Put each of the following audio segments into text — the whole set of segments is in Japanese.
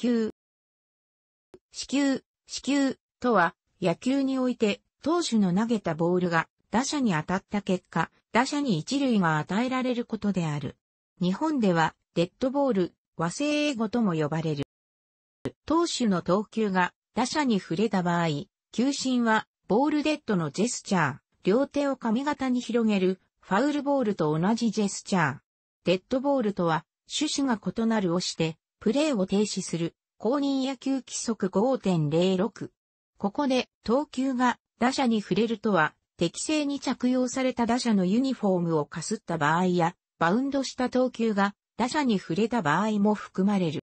球。死球、死球とは、野球において、投手の投げたボールが打者に当たった結果、打者に一塁が与えられることである。日本では、デッドボール、和製英語とも呼ばれる。投手の投球が打者に触れた場合、球審は、ボールデッドのジェスチャー、両手を髪型に広げる、ファウルボールと同じジェスチャー。デッドボールとは、趣旨が異なる押して、プレーを停止する、公認野球規則5.06。ここで、投球が打者に触れるとは、適正に着用された打者のユニフォームをかすった場合や、バウンドした投球が打者に触れた場合も含まれる。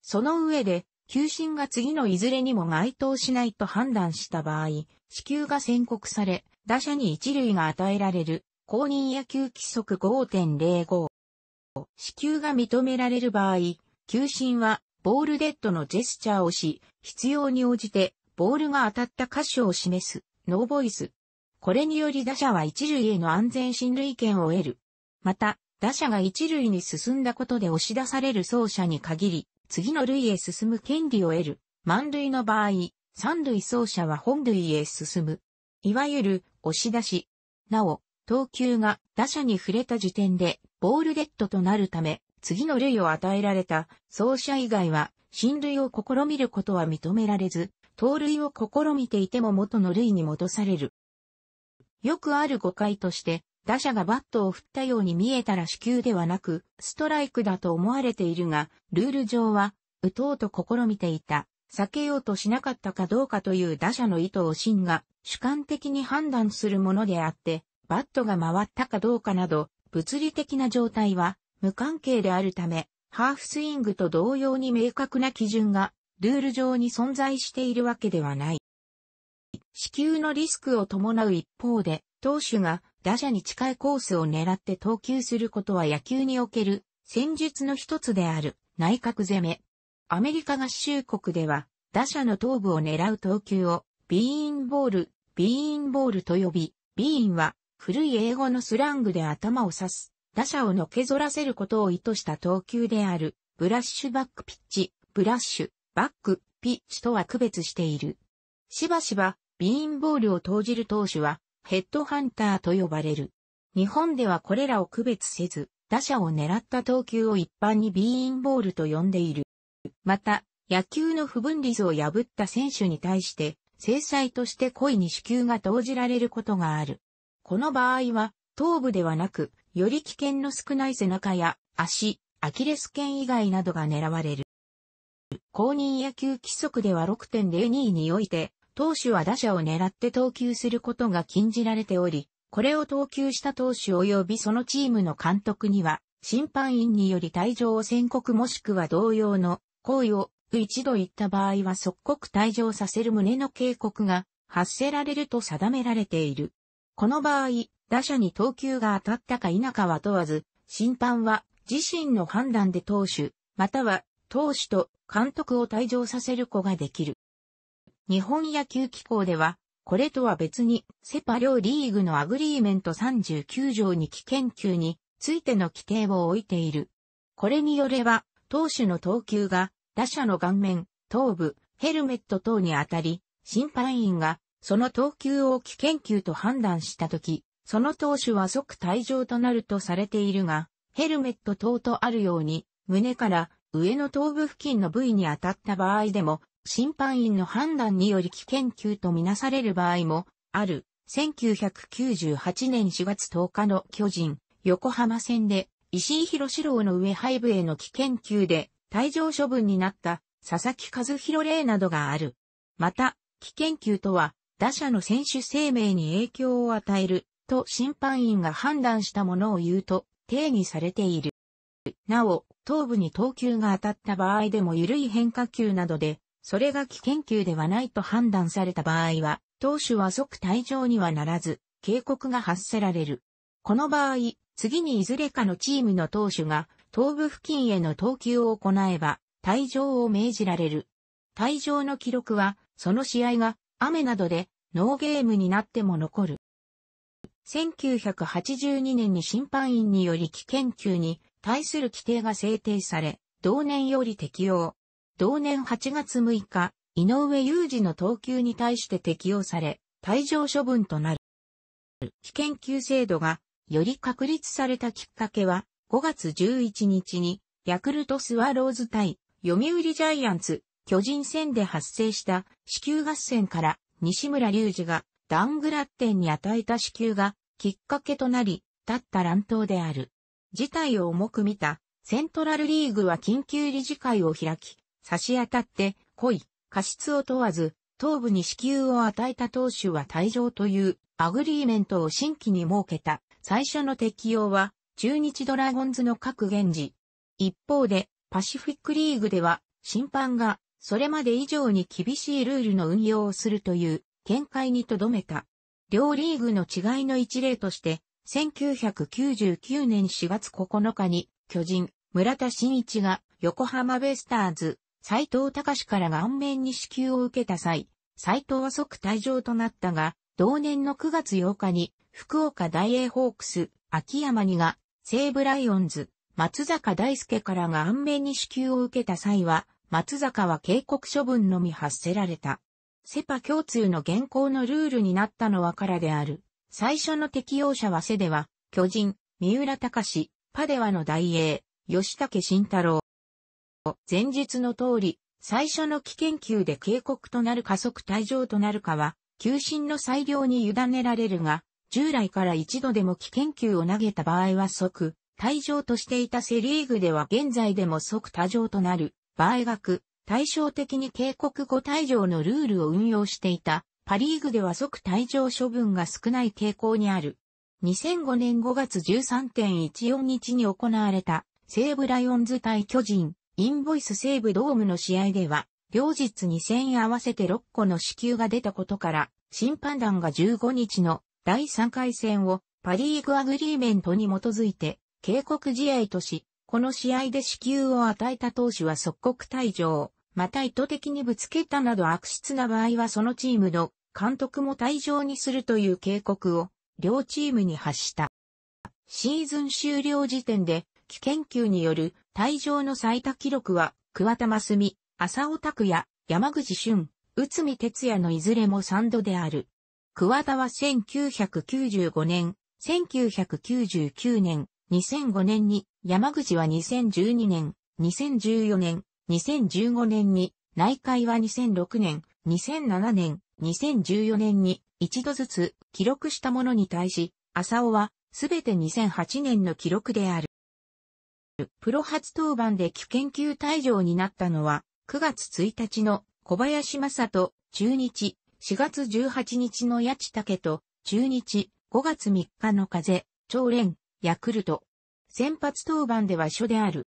その上で、球審が次のいずれにも該当しないと判断した場合、支給が宣告され、打者に一塁が与えられる、公認野球規則5.05。支給が認められる場合、球審はボールデッドのジェスチャーをし、必要に応じて、ボールが当たった箇所を示す、ノーボイス。これにより打者は一塁への安全進塁権を得る。また、打者が一塁に進んだことで押し出される走者に限り、次の塁へ進む権利を得る。満塁の場合、三塁走者は本塁へ進む。いわゆる、押し出し。なお、投球が打者に触れた時点で、ボールデッドとなるため、次の類を与えられた走者以外は、進類を試みることは認められず、盗塁を試みていても元の類に戻される。よくある誤解として、打者がバットを振ったように見えたら死球ではなく、ストライクだと思われているが、ルール上は、打とうと試みていた、避けようとしなかったかどうかという打者の意図を真が主観的に判断するものであって、バットが回ったかどうかなど、物理的な状態は無関係であるため、ハーフスイングと同様に明確な基準がルール上に存在しているわけではない。支給のリスクを伴う一方で、投手が打者に近いコースを狙って投球することは野球における戦術の一つである内角攻め。アメリカ合衆国では打者の頭部を狙う投球をビーンボール、ビーンボールと呼び、ビーンは古い英語のスラングで頭を指す打者をのけぞらせることを意図した投球である、ブラッシュバックピッチ、ブラッシュ、バック、ピッチとは区別している。しばしば、ビーンボールを投じる投手は、ヘッドハンターと呼ばれる。日本ではこれらを区別せず、打者を狙った投球を一般にビーンボールと呼んでいる。また、野球の不分率を破った選手に対して、制裁として故意に支給が投じられることがある。この場合は、頭部ではなく、より危険の少ない背中や足、アキレス腱以外などが狙われる。公認野球規則では6.02において、投手は打者を狙って投球することが禁じられており、これを投球した投手及びそのチームの監督には、審判員により退場を宣告もしくは同様の行為を一度言った場合は即刻退場させる旨の警告が発せられると定められている。この場合、打者に投球が当たったか否かは問わず、審判は自身の判断で投手、または投手と監督を退場させる子ができる。日本野球機構では、これとは別に、セパ両リーグのアグリーメント39条に危険球についての規定を置いている。これによれば、投手の投球が、打者の顔面、頭部、ヘルメット等に当たり、審判員がその投球を危険球と判断したとき、その投手は即退場となるとされているが、ヘルメット等とあるように、胸から上の頭部付近の部位に当たった場合でも、審判員の判断により危険球とみなされる場合も、ある、1998年4月10日の巨人、横浜戦で、石井博士郎の上背部への危険球で、退場処分になった、佐々木和弘例などがある。また、危険球とは、打者の選手生命に影響を与えると審判員が判断したものを言うと定義されている。なお、頭部に投球が当たった場合でも緩い変化球などで、それが危険球ではないと判断された場合は、投手は即退場にはならず、警告が発せられる。この場合、次にいずれかのチームの投手が、頭部付近への投球を行えば、退場を命じられる。退場の記録は、その試合が雨などでノーゲームになっても残る。1982年に審判員により危険球に対する規定が制定され、同年より適用。同年8月6日、井上裕二の投球に対して適用され、退場処分となる。危険球制度がより確立されたきっかけは、5月11日に、ヤクルトスワローズ対読売ジャイアンツ巨人戦で発生した子宮合戦から西村隆二がダングラッテンに与えた子宮がきっかけとなり、立った乱闘である。事態を重く見たセントラルリーグは緊急理事会を開き、差し当たって濃い、過失を問わず、頭部に子宮を与えた投手は退場というアグリーメントを新規に設けた最初の適用は中日ドラゴンズの各現時。一方でパシフィックリーグでは審判がそれまで以上に厳しいルールの運用をするという見解に留めた。両リーグの違いの一例として、1999年4月9日に巨人、村田真一が横浜ベスターズ、斎藤隆から顔面に支給を受けた際、斎藤は即退場となったが、同年の9月8日に福岡大英ホークス、秋山にが西武ライオンズ、松坂大輔から顔面に支給を受けた際は、松坂は警告処分のみ発せられた。セパ共通の現行のルールになったのはからである。最初の適用者はセでは、巨人、三浦隆、パデワの大英、吉武慎太郎。前日の通り、最初の危険球で警告となる加速退場となるかは、球審の裁量に委ねられるが、従来から一度でも危険球を投げた場合は即、退場としていたセリーグでは現在でも即退場となる。場合学、対照的に警告後退場のルールを運用していた、パリーグでは即退場処分が少ない傾向にある。2005年5月13.14日に行われた、西武ライオンズ対巨人、インボイス西武ドームの試合では、両日2戦合わせて6個の支給が出たことから、審判団が15日の第3回戦をパリーグアグリーメントに基づいて警告試合とし、この試合で支給を与えた投手は即刻退場、また意図的にぶつけたなど悪質な場合はそのチームの監督も退場にするという警告を両チームに発した。シーズン終了時点で危険球による退場の最多記録は桑田真澄、浅尾拓也、山口俊、内海哲也のいずれも3度である。桑田は1995年、1999年、2005年に、山口は2012年、2014年、2015年に、内海は2006年、2007年、2014年に一度ずつ記録したものに対し、浅尾はすべて2008年の記録である。プロ初登板で危険球退場になったのは、9月1日の小林正人、中日、4月18日の八千武と、中日、5月3日の風、長連、ヤクルト。先発登板では初である。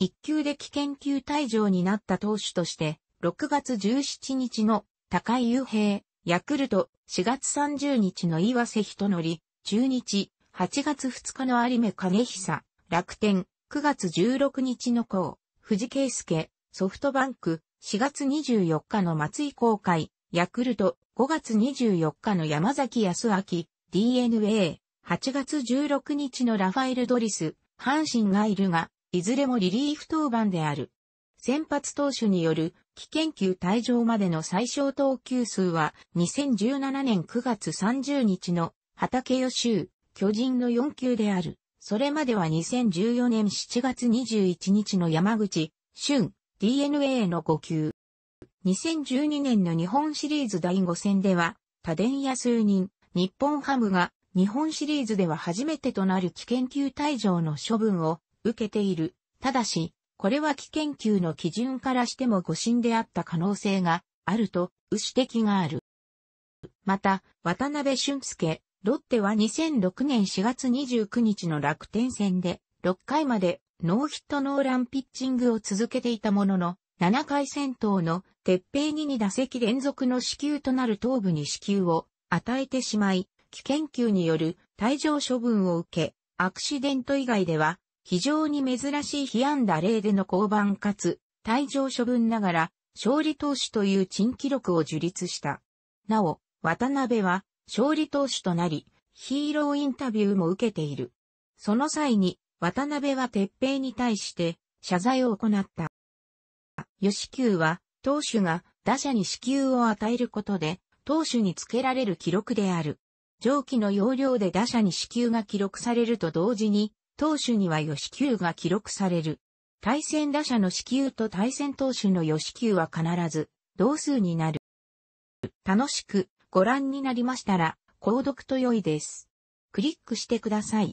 一級で危険球退場になった投手として、6月17日の高井雄平、ヤクルト、4月30日の岩瀬人則、中日、8月2日の有目影久、楽天、9月16日の甲、藤圭介、ソフトバンク、4月24日の松井公開、ヤクルト、5月24日の山崎康明、DNA、8月16日のラファエル・ドリス、阪神がいるが、いずれもリリーフ登板である。先発投手による危険球退場までの最小投球数は2017年9月30日の畑吉周、巨人の4球である。それまでは2014年7月21日の山口、春、DNA の5球。2012年の日本シリーズ第5戦では、多電や数人、日本ハムが日本シリーズでは初めてとなる危険球退場の処分を受けている。ただし、これは危険球の基準からしても誤審であった可能性があると、指摘がある。また、渡辺俊介、ロッテは2006年4月29日の楽天戦で、6回までノーヒットノーランピッチングを続けていたものの、7回戦闘の鉄平に2打席連続の支給となる頭部に死球を与えてしまい、器研究による退場処分を受け、アクシデント以外では、非常に珍しい被安打例での降板かつ、退場処分ながら、勝利投手という珍記録を樹立した。なお、渡辺は、勝利投手となり、ヒーローインタビューも受けている。その際に、渡辺は鉄平に対して、謝罪を行った。吉球は、投手が打者に支給を与えることで、投手につけられる記録である。上記の要領で打者に死球が記録されると同時に、投手には予死球が記録される。対戦打者の死球と対戦投手の予死球は必ず、同数になる。楽しくご覧になりましたら、購読と良いです。クリックしてください。